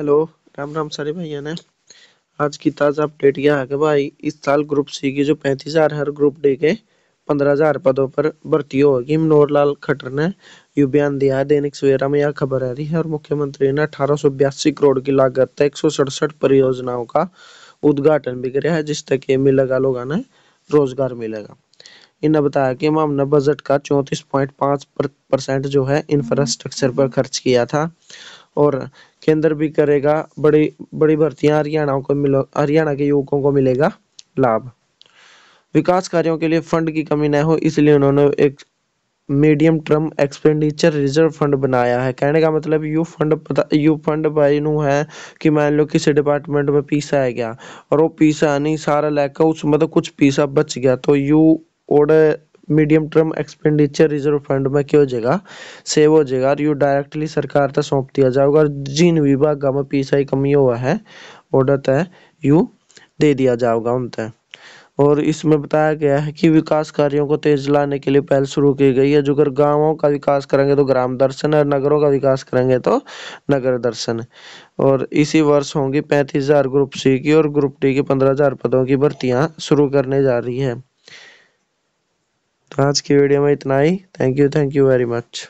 hello Ram Ram सारे भैया ने आज की ताज़ा अपडेट यह है कि भाई इस साल ग्रुप सी की जो पैंतीस हज़ार हर ग्रुप डे के पंद्रह हज़ार पदों पर भर्ती होगी मनोहर लाल खट्टर ने यू बयान दिया है दैनिक सवेरा में यह खबर आ रही है और मुख्यमंत्री ने अठारह सौ बयासी करोड़ की लागत एक सौ सड़सठ परियोजनाओं का उद्घाटन भी कर है जिस तक ये मिलेगा लोगों ने रोजगार मिलेगा इन्हें बताया कि मामला बजट का चौंतीस पॉइंट पांच परसेंट जो है इंफ्रास्ट्रक्चर पर खर्च किया था और केंद्र भी करेगा बड़ी बड़ी भर्तियां हरियाणा को मिलो हरियाणा के युवकों को मिलेगा लाभ विकास कार्यों के लिए फंड की कमी न हो इसलिए उन्होंने एक medium term expenditure reserve fund बनाया है कहने का मतलब यू फंड पता यू फंड भाई नू है कि मान लो किसी डिपार्टमेंट में पीसा है गया और वो पीसा नहीं सारा लेकर उस मतलब तो कुछ पीसा बच गया तो यू ओड medium term expenditure reserve fund में क्या हो जाएगा सेव हो जाएगा और यू डायरेक्टली सरकार तक सौंप दिया जाएगा और जिन विभाग में आई कमी हुआ है ऑर्डर तय यू दे दिया जाएगा उन तय और इसमें बताया गया है कि विकास कार्यों को तेज लाने के लिए पहल शुरू की गई है जो अगर गाँवों का विकास करेंगे तो ग्राम दर्शन और नगरों का विकास करेंगे तो नगर दर्शन और इसी वर्ष होंगी पैंतीस हजार ग्रुप सी की और ग्रुप डी की पंद्रह हजार पदों की भर्तियां शुरू करने जा रही है तो आज की वीडियो में इतना ही thank you thank you very much